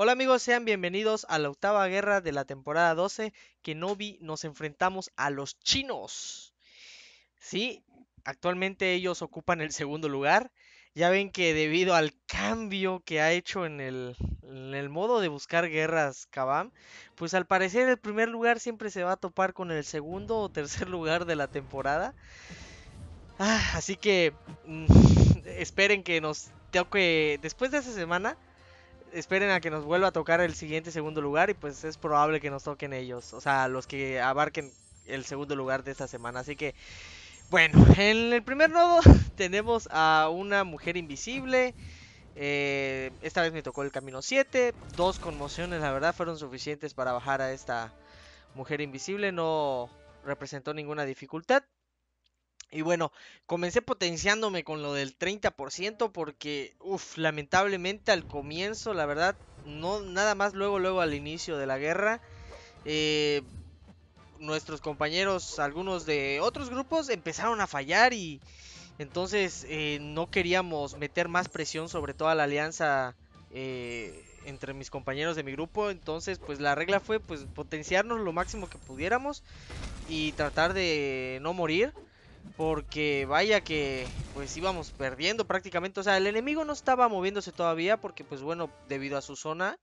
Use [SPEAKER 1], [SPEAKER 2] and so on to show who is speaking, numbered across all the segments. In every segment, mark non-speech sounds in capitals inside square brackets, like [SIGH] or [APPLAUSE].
[SPEAKER 1] Hola amigos, sean bienvenidos a la octava guerra de la temporada 12 que no vi, nos enfrentamos a los chinos. Sí, actualmente ellos ocupan el segundo lugar. Ya ven que debido al cambio que ha hecho en el, modo de buscar guerras Kabam, pues al parecer el primer lugar siempre se va a topar con el segundo o tercer [LAUGHS] lugar de la temporada. Ah, así que mm, [LAUGHS] esperen que nos que después de esa semana esperen a que nos vuelva a tocar el siguiente segundo lugar y pues es probable que nos toquen ellos, o sea, los que abarquen el segundo lugar de esta semana. Así que, bueno, en el primer nodo [LAUGHS] tenemos a una mujer invisible. Eh, esta vez me tocó el camino 7. Dos conmociones, la verdad, fueron suficientes para bajar a esta mujer invisible. No representó ninguna dificultad. Y bueno, comencé potenciándome con lo del 30% porque, uff, lamentablemente al comienzo, la verdad, no nada más luego, luego al inicio de la guerra, eh, nuestros compañeros, algunos de otros grupos, empezaron a fallar y entonces eh, no queríamos meter más presión sobre toda la alianza eh, entre mis compañeros de mi grupo. Entonces, pues la regla fue pues potenciarnos lo máximo que pudiéramos y tratar de no morir. Porque vaya que pues íbamos perdiendo prácticamente. O sea, el enemigo no estaba moviéndose todavía porque pues bueno, debido a su zona.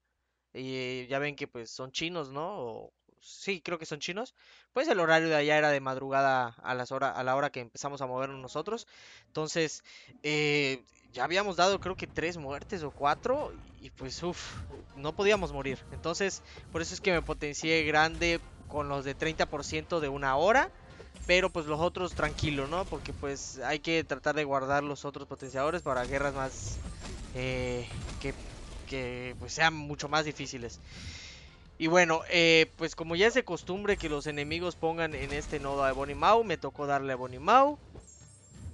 [SPEAKER 1] Y eh, ya ven que pues son chinos, ¿no? sí, creo que son chinos. Pues el horario de allá era de madrugada a, las hora, a la hora que empezamos a movernos nosotros. Entonces, eh, ya habíamos dado creo que tres muertes o cuatro y pues uff, no podíamos morir. Entonces, por eso es que me potencié grande con los de 30% de una hora pero pues los otros tranquilo, ¿no? Porque pues hay que tratar de guardar los otros potenciadores para guerras más... Eh, que, pues sean mucho más difíciles. Y bueno, eh, pues como ya es de costumbre que los enemigos pongan en este nodo a mau me tocó darle a mau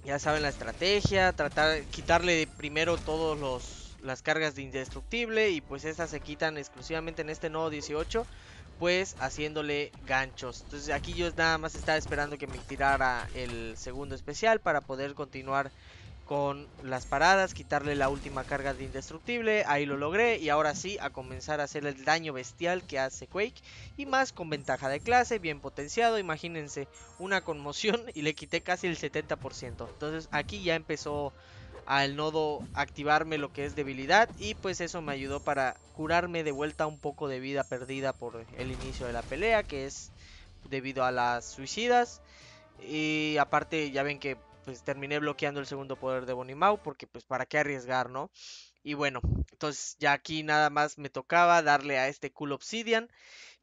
[SPEAKER 1] Ya saben la estrategia, tratar quitarle primero todas las cargas de indestructible y pues estas se quitan exclusivamente en este nodo 18 haciéndole ganchos. Entonces aquí yo nada más estaba esperando que me tirara el segundo especial para poder continuar con las paradas, quitarle la última carga de indestructible, ahí lo logré y ahora sí a comenzar a hacer el daño bestial que hace Quake y más con ventaja de clase, bien potenciado, imagínense una conmoción [LAUGHS] y le quité casi el 70%, entonces aquí ya empezó al nodo activarme lo que es debilidad y pues eso me ayudó para curarme de vuelta un poco de vida perdida por el inicio de la pelea que es debido a las suicidas y aparte ya ven que pues terminé bloqueando el segundo poder de mau porque pues para qué arriesgar, ¿no? Y bueno, entonces ya aquí nada más me tocaba darle a este Cool Obsidian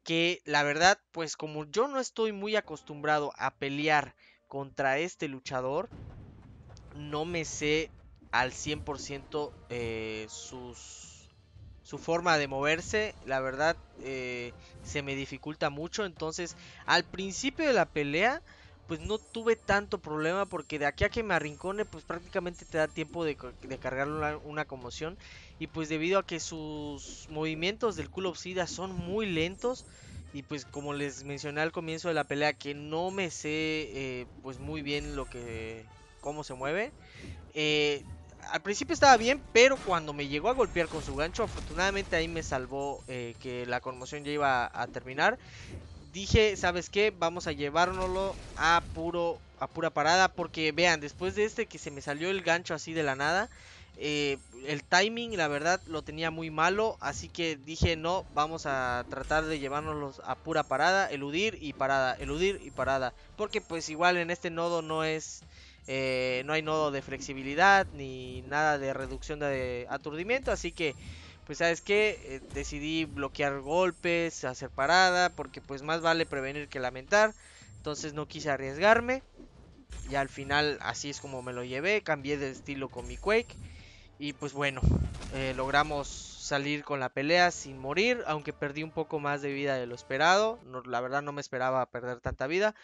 [SPEAKER 1] que la verdad pues como yo no estoy muy acostumbrado a pelear contra este luchador no me sé al 100% eh, sus, su forma de moverse. La verdad eh, se me dificulta mucho. Entonces al principio de la pelea pues no tuve tanto problema porque de aquí a que me arrincone pues prácticamente te da tiempo de, cargar una, conmoción y pues debido a que sus movimientos del culo obsida son muy lentos y pues como les mencioné al comienzo de la pelea que no me sé eh, pues muy bien lo que cómo se mueve al principio estaba bien, pero cuando me llegó a golpear con su gancho, afortunadamente ahí me salvó eh, que la conmoción ya iba a, terminar. Dije, ¿sabes qué? Vamos a llevárnoslo a puro a pura parada porque vean, después de este que se me salió el gancho así de la nada, eh, el timing la verdad lo tenía muy malo, así que dije no, vamos a tratar de llevárnoslo a pura parada, eludir y parada, eludir y parada, porque pues igual en este nodo no es eh, no hay nodo de flexibilidad ni nada de reducción de aturdimiento, así que pues sabes que eh, decidí bloquear golpes, hacer parada, porque pues más vale prevenir que lamentar, entonces no quise arriesgarme y al final así es como me lo llevé, cambié de estilo con mi Quake y pues bueno, eh, logramos salir con la pelea sin morir, aunque perdí un poco más de vida de lo esperado, la verdad no me esperaba perder tanta vida,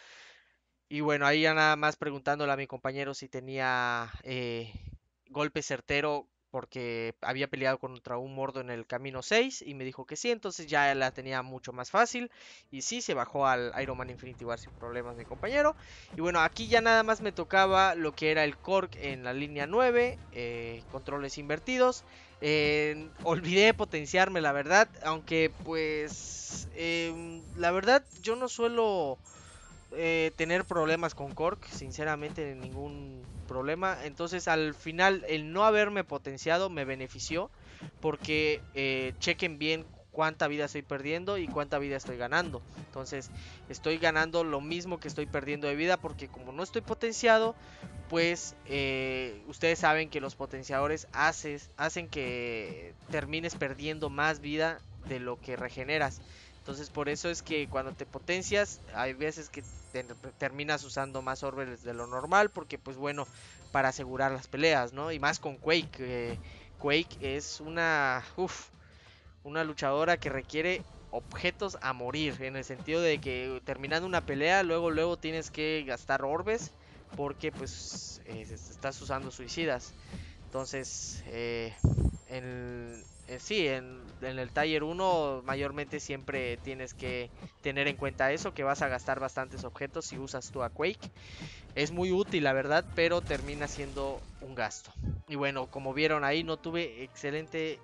[SPEAKER 1] y bueno, ahí ya nada más preguntándole a mi compañero si tenía eh, golpe certero porque había peleado contra un mordo en el camino 6 y me dijo que sí, entonces ya la tenía mucho más fácil y sí, se bajó al Iron Man Infinity War sin problemas mi compañero. Y bueno, aquí ya nada más me tocaba lo que era el Cork en la línea 9, eh, controles invertidos. olvidé potenciarme la verdad, aunque pues em, la verdad yo no suelo... Eh, tener problemas con Cork, sinceramente ningún problema. Entonces al final el no haberme potenciado me benefició porque eh, chequen bien cuánta vida estoy perdiendo y cuánta vida estoy ganando. Entonces estoy ganando lo mismo que estoy perdiendo de vida porque como no estoy potenciado, pues eh, ustedes saben que los potenciadores hacen que termines perdiendo más vida de lo que regeneras. Entonces por eso es que cuando te potencias hay veces que terminas usando más orbes de lo normal porque pues bueno, para asegurar las peleas, ¿no? Y más con Quake. Eh, Quake es una... Uf, una luchadora que requiere objetos a morir, en el sentido de que terminando una pelea, luego luego tienes que gastar orbes porque pues eh, estás usando suicidas. Entonces, el, eh, eh, sí, en, el taller 1 mayormente siempre tienes que tener en cuenta eso, que vas a gastar bastantes objetos si usas tu a Quake. Es muy útil, la verdad, pero termina siendo un gasto. Y bueno, como vieron ahí, no tuve excelente...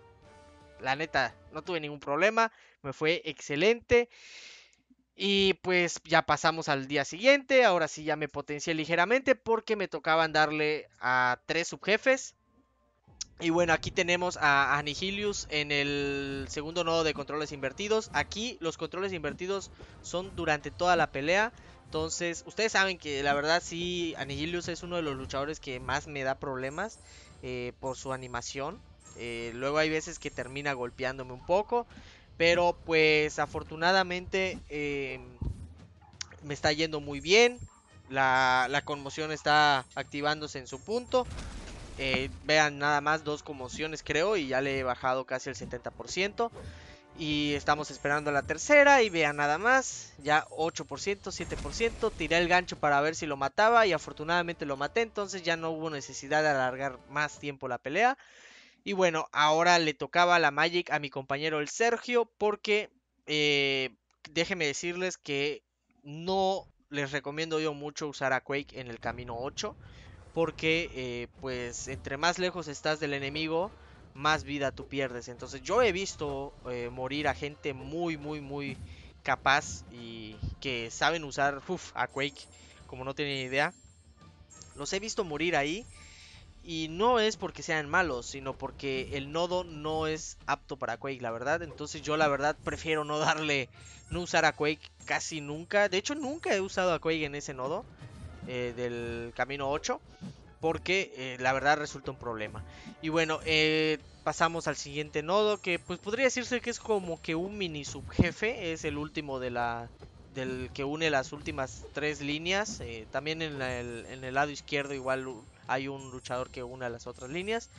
[SPEAKER 1] La neta, no tuve ningún problema, me fue excelente. Y pues ya pasamos al día siguiente, ahora sí ya me potencié ligeramente porque me tocaban darle a tres subjefes y bueno, aquí tenemos a, Anihilius en el segundo nodo de controles invertidos. Aquí los controles invertidos son durante toda la pelea. Entonces, ustedes saben que la verdad sí, Anigilius es uno de los luchadores que más me da problemas eh, por su animación. Eh, luego hay veces que termina golpeándome un poco. Pero pues afortunadamente eh, me está yendo muy bien. La, la conmoción está activándose en su punto. Eh, vean nada más dos conmociones creo y ya le he bajado casi el 70%. Y estamos esperando la tercera y vean nada más, ya 8%, 7%, tiré el gancho para ver si lo mataba y afortunadamente lo maté, entonces ya no hubo necesidad de alargar más tiempo la pelea. Y bueno, ahora le tocaba la Magic a mi compañero el Sergio porque eh, déjenme decirles que no les recomiendo yo mucho usar a Quake en el camino 8 porque eh, pues entre más lejos estás del enemigo, más vida tú pierdes. Entonces yo he visto eh, morir a gente muy, muy, muy capaz y que saben usar a Quake como no tienen idea. Los he visto morir ahí y no es porque sean malos, sino porque el nodo no es apto para Quake, la verdad. Entonces yo la verdad prefiero no darle, no usar a Quake casi nunca. De hecho nunca he usado a Quake en ese nodo. Eh, del camino 8 porque eh, la verdad resulta un problema. Y bueno, eh, pasamos al siguiente nodo que pues podría decirse que es como que un mini subjefe, es el último de la del que une las últimas tres líneas. también en, el, en, el, lado izquierdo igual hay un luchador que une las otras líneas.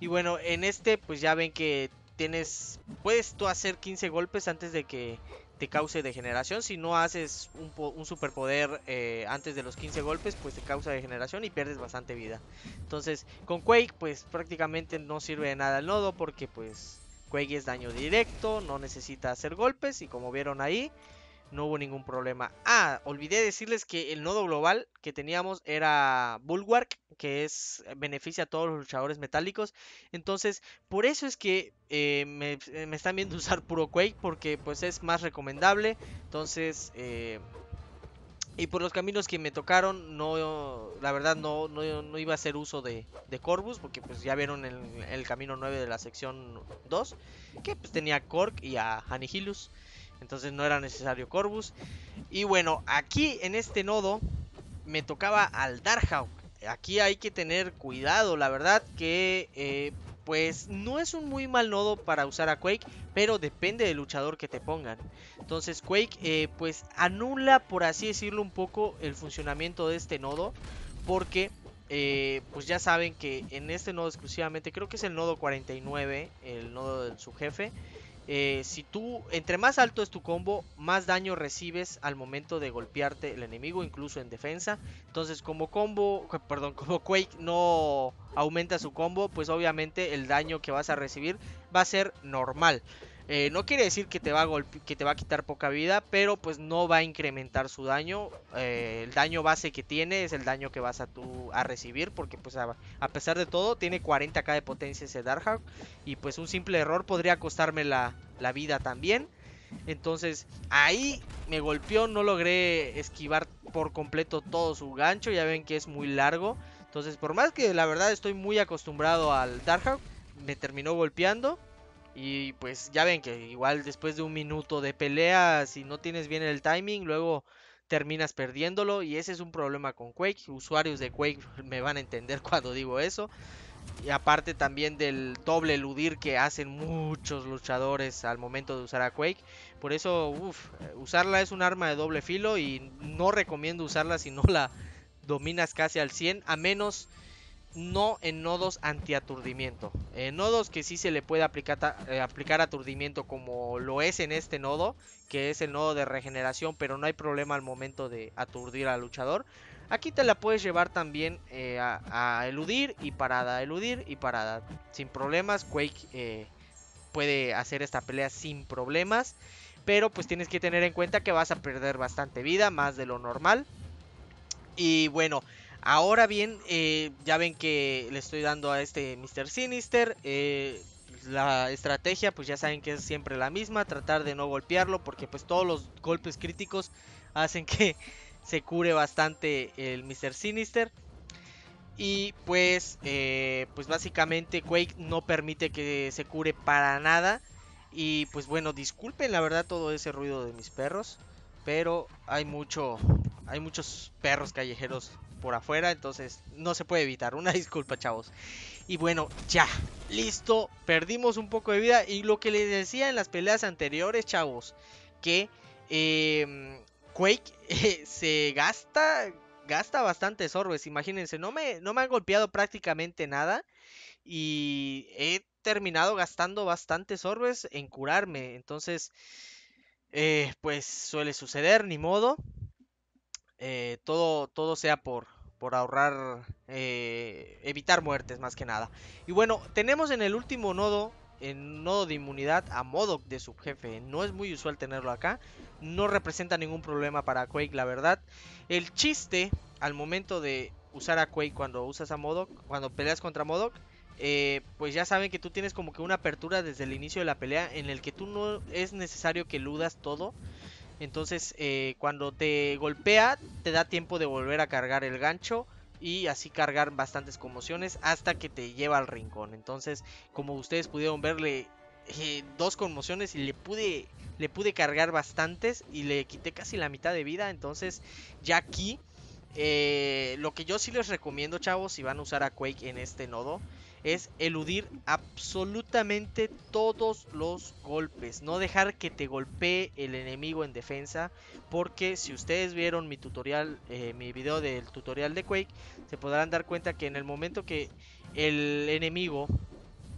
[SPEAKER 1] Y bueno, en este pues ya ven que tienes puedes tú hacer 15 golpes antes de que te cause degeneración. Si no haces un, superpoder eh, antes de los 15 golpes, pues te causa degeneración y pierdes bastante vida. Entonces, con Quake, pues prácticamente no sirve de nada el nodo porque pues Quake es daño directo, no necesita hacer golpes y como vieron ahí, no hubo ningún problema. Ah, olvidé decirles que el nodo global que teníamos era Bulwark, que es eh, beneficia a todos los luchadores metálicos. Entonces, por eso es que eh, eh, me, están viendo [LAUGHS] usar puro Quake, porque pues es más recomendable. Entonces, y por los caminos que me tocaron, no, la verdad no, no, iba a hacer uso de, de, Corvus, porque pues ya vieron el, el camino 9 de la sección 2, que pues tenía a Cork y a Anihilus. Entonces no era necesario Corvus. Y bueno, aquí en este nodo me tocaba al Darkhawk. Aquí hay que tener cuidado, la verdad que eh, pues no es un muy mal nodo para usar a Quake, pero depende del luchador que te pongan. Entonces Quake eh, pues anula, por así decirlo, un poco el funcionamiento de este nodo, porque eh, pues ya saben que en este nodo exclusivamente, creo que es el nodo 49, el nodo de su jefe, eh, si tú, entre más alto es tu combo, más daño recibes al momento de golpearte el enemigo, incluso en defensa. Entonces, como combo, [LAUGHS] perdón, como Quake no aumenta su combo, pues obviamente el daño que vas a recibir va a ser normal. Eh, no quiere decir que te, va a que te va a quitar poca vida, pero pues no va a incrementar su daño. Eh, el daño base que tiene es el daño que vas a, recibir, porque pues a, pesar de todo tiene 40k de potencia ese Darkhawk. Y pues un simple error podría costarme la, la vida también. Entonces ahí me golpeó, no logré esquivar por completo todo su gancho, ya ven que es muy largo. Entonces por más que la verdad estoy muy acostumbrado al Darkhawk, me terminó golpeando. Y pues ya ven que igual después de un minuto de pelea, si no tienes bien el timing, luego terminas perdiéndolo. Y ese es un problema con Quake. Usuarios de Quake [LAUGHS] me van a entender [LAUGHS] cuando digo eso. Y aparte también del doble eludir que hacen muchos luchadores al momento de usar a Quake. Por eso, eh, usarla es un arma de doble filo y no recomiendo usarla si no la dominas casi al 100. A menos no en nodos antiaturdimiento. En nodos que sí se le puede aplicar, eh, aplicar, aturdimiento como lo es en este nodo, que es el nodo de regeneración, pero no hay problema al momento de aturdir al luchador. Aquí te la puedes llevar también eh, a, eludir y parada, eludir y parada. Sin problemas, Quake eh, puede hacer esta pelea sin problemas. Pero pues tienes que tener en cuenta que vas a perder bastante vida, más de lo normal. Y bueno, Ahora bien, eh, ya ven que le estoy dando a este Mr. Sinister. Eh, la estrategia, pues ya saben que es siempre la misma, tratar de no golpearlo, porque pues todos los golpes críticos hacen que [LAUGHS] se cure bastante el Mr. Sinister. Y pues, eh, pues básicamente Quake no permite que se cure para nada. Y pues bueno, disculpen la verdad todo ese ruido de mis perros, pero hay mucho, hay muchos perros callejeros por afuera, entonces no se puede evitar. Una [LAUGHS] disculpa, chavos. Y bueno, ya, listo, perdimos un poco de vida. Y lo que les decía en las peleas anteriores, chavos, que em, Quake [LAUGHS] se gasta, gasta bastantes sorbes, Imagínense, no me, no me han golpeado prácticamente nada. Y he terminado gastando bastantes sorbes en curarme. Entonces, eh, pues suele suceder, ni modo. Eh, todo, todo sea por, por ahorrar, eh, evitar muertes más que nada. Y bueno, tenemos en el último nodo, en nodo de inmunidad, a Modok de subjefe. No es muy usual tenerlo acá, no representa ningún problema para Quake, la verdad. El chiste al momento de usar a Quake cuando usas a Modok cuando peleas contra Modok eh, pues ya saben que tú tienes como que una apertura desde el inicio de la pelea en el que tú no es necesario que eludas todo entonces, eh, cuando te golpea, te da tiempo de volver a cargar el gancho y así cargar bastantes conmociones hasta que te lleva al rincón. Entonces, como ustedes pudieron verle eh, dos conmociones y le pude le pude cargar bastantes y le quité casi la mitad de vida. Entonces, ya aquí eh, lo que yo sí les recomiendo, chavos, si van a usar a Quake en este nodo, es eludir absolutamente todos los golpes. No dejar que te golpee el enemigo en defensa. Porque si ustedes vieron mi tutorial, eh, mi video del tutorial de Quake, se podrán dar cuenta que en el momento que el enemigo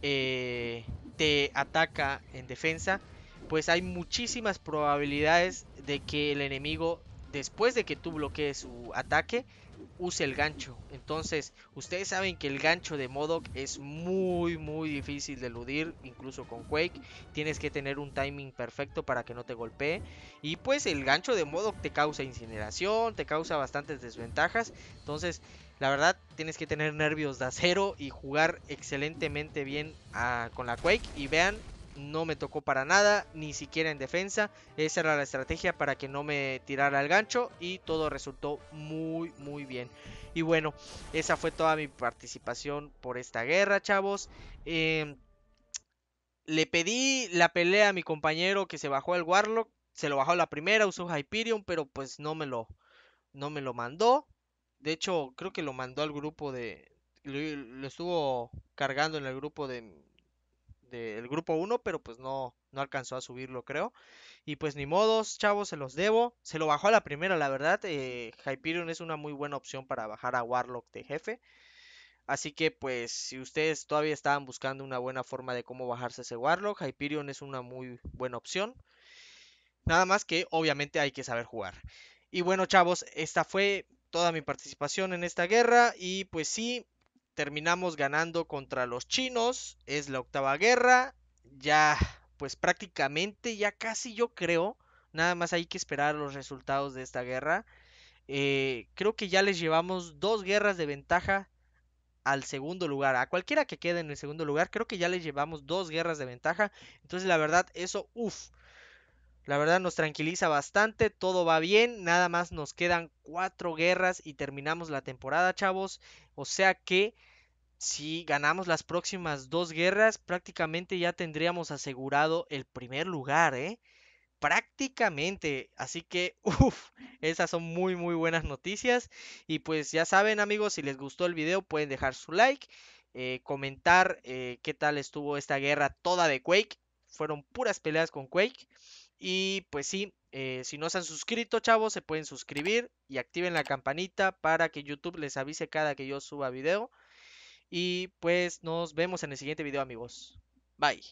[SPEAKER 1] eh, te ataca en defensa, pues hay muchísimas probabilidades de que el enemigo después de que tú bloquees su ataque, use el gancho. Entonces, ustedes saben que el gancho de Modok es muy, muy difícil de eludir, incluso con Quake. Tienes que tener un timing perfecto para que no te golpee. Y pues el gancho de Modok te causa incineración, te causa bastantes desventajas. Entonces, la verdad, tienes que tener nervios de acero y jugar excelentemente bien ah, con la Quake. Y vean no me tocó para nada, ni siquiera en defensa. Esa era la estrategia para que no me tirara el gancho y todo resultó muy, muy bien. Y bueno, esa fue toda mi participación por esta guerra, chavos. Em, le pedí la pelea a mi compañero que se bajó el Warlock. Se lo bajó la primera, usó Hyperion, pero pues no me lo, no me lo mandó. De hecho, creo que lo mandó al grupo de... lo estuvo cargando en el grupo de, del grupo 1, pero pues no, no alcanzó a subirlo, creo. Y pues ni modos, chavos, se los debo. Se lo bajó a la primera, la verdad. Eh, Hyperion es una muy buena opción para bajar a Warlock de jefe. Así que pues si ustedes todavía estaban buscando una buena forma de cómo bajarse ese Warlock, Hyperion es una muy buena opción. Nada más que obviamente hay que saber jugar. Y bueno chavos, esta fue toda mi participación en esta guerra y pues sí, terminamos ganando contra los chinos, es la octava guerra, ya pues prácticamente, ya casi yo creo, nada más hay que esperar los resultados de esta guerra. Eh, creo que ya les llevamos dos guerras de ventaja al segundo lugar. A cualquiera que quede en el segundo lugar, creo que ya les llevamos dos guerras de ventaja. Entonces, la verdad, eso, uff, la verdad nos tranquiliza bastante, todo va bien, nada más nos quedan cuatro guerras y terminamos la temporada, chavos. O sea que si ganamos las próximas dos guerras, prácticamente ya tendríamos asegurado el primer lugar, ¿eh? prácticamente. Así que, [LAUGHS] uff, esas son muy, muy buenas noticias. Y pues ya saben, amigos, si les gustó el video, pueden dejar su like, eh, comentar eh, qué tal estuvo esta guerra toda de Quake. Fueron puras peleas con Quake. Y pues sí, eh, si no se han suscrito, chavos, se pueden suscribir y activen la campanita para que YouTube les avise cada que yo suba video. Y pues nos vemos en el siguiente video, amigos. Bye.